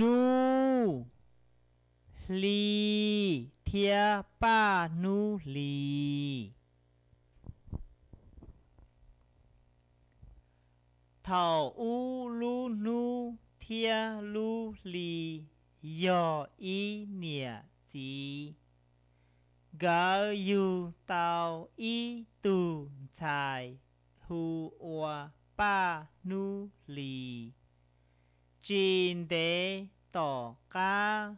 นูลีเทียป้านูลีเท่าอูลูนูเทียลูลียออีเนียจีกาอยู่เตาอีตูชายหัวป้านูลี金的豆卡，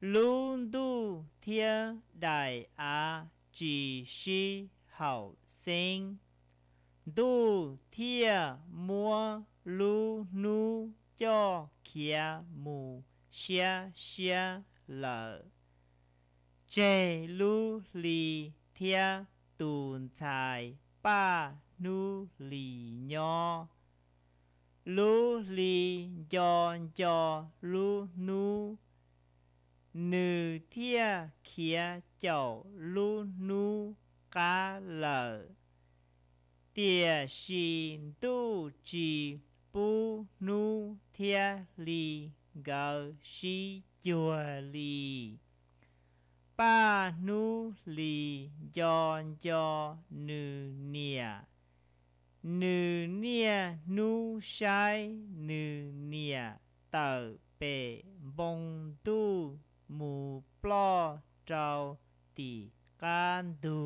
鲁都听带阿鸡鸡好声，都听摸鲁努叫起阿母，沙沙了，姐鲁里听顿台巴努里鸟。lu li do do lu nu nữ thia kia chậu lu nu ca lợ tia xin tu chi pu nu thia li gờ si chùa li ba nu li do do nữ nia หนูเนี่ยนูใช้หนูเนี่ยเต่าเปบงดูหมูปลอเจ้าตีการดู